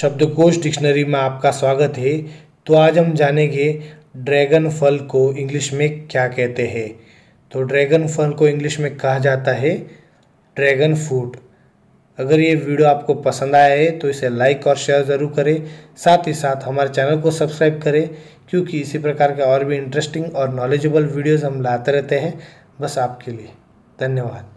शब्दकोश डिक्शनरी में आपका स्वागत है तो आज हम जानेंगे ड्रैगन फल को इंग्लिश में क्या कहते हैं तो ड्रैगन फल को इंग्लिश में कहा जाता है ड्रैगन फ्रूट अगर ये वीडियो आपको पसंद आया है तो इसे लाइक और शेयर ज़रूर करें साथ ही साथ हमारे चैनल को सब्सक्राइब करें क्योंकि इसी प्रकार के और भी इंटरेस्टिंग और नॉलेजेबल वीडियोज़ हम लाते रहते हैं बस आपके लिए धन्यवाद